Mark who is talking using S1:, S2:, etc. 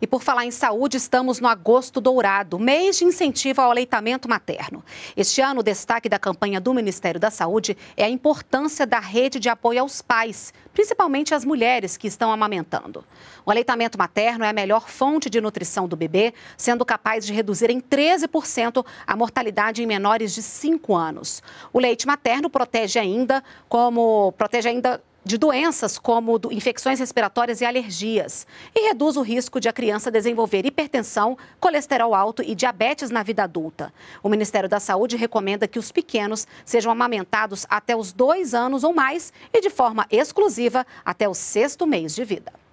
S1: E por falar em saúde, estamos no agosto dourado, mês de incentivo ao aleitamento materno. Este ano, o destaque da campanha do Ministério da Saúde é a importância da rede de apoio aos pais, principalmente às mulheres que estão amamentando. O aleitamento materno é a melhor fonte de nutrição do bebê, sendo capaz de reduzir em 13% a mortalidade em menores de 5 anos. O leite materno protege ainda como protege ainda de doenças como do, infecções respiratórias e alergias. E reduz o risco de a criança desenvolver hipertensão, colesterol alto e diabetes na vida adulta. O Ministério da Saúde recomenda que os pequenos sejam amamentados até os dois anos ou mais e de forma exclusiva até o sexto mês de vida.